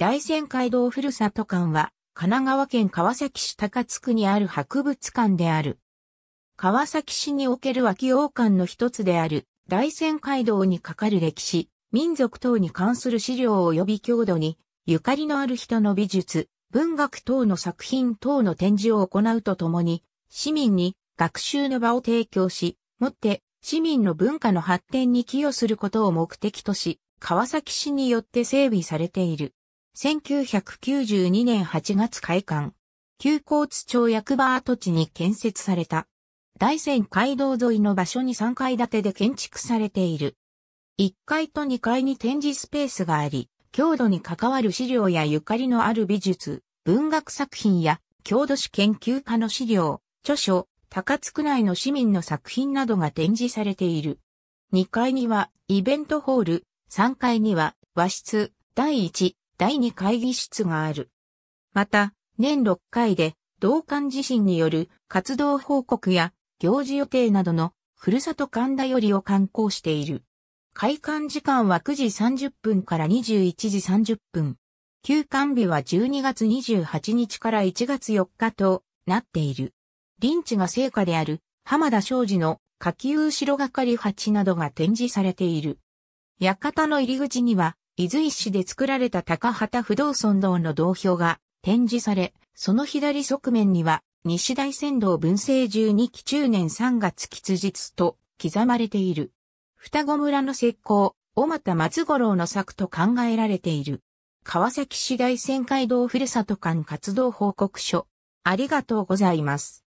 大仙街道ふるさと館は、神奈川県川崎市高津区にある博物館である。川崎市における脇王館の一つである、大仙街道にかかる歴史、民族等に関する資料を及び郷土に、ゆかりのある人の美術、文学等の作品等の展示を行うとともに、市民に学習の場を提供し、もって市民の文化の発展に寄与することを目的とし、川崎市によって整備されている。1992年8月開館。旧交通町役場跡地に建設された。大仙街道沿いの場所に3階建てで建築されている。1階と2階に展示スペースがあり、郷土に関わる資料やゆかりのある美術、文学作品や郷土史研究家の資料、著書、高津区内の市民の作品などが展示されている。2階にはイベントホール、3階には和室、第1、第2会議室がある。また、年6回で、同館自身による活動報告や行事予定などのふるさと館だよりを刊行している。開館時間は9時30分から21時30分。休館日は12月28日から1月4日となっている。臨地が成果である浜田商事の下級後ろがかり鉢などが展示されている。館の入り口には伊豆一市で作られた高畑不動尊堂の銅標が展示され、その左側面には、西大仙道文政十二期中年三月吉日と刻まれている。双子村の石膏、小又松五郎の作と考えられている。川崎市大仙街道ふるさと館活動報告書。ありがとうございます。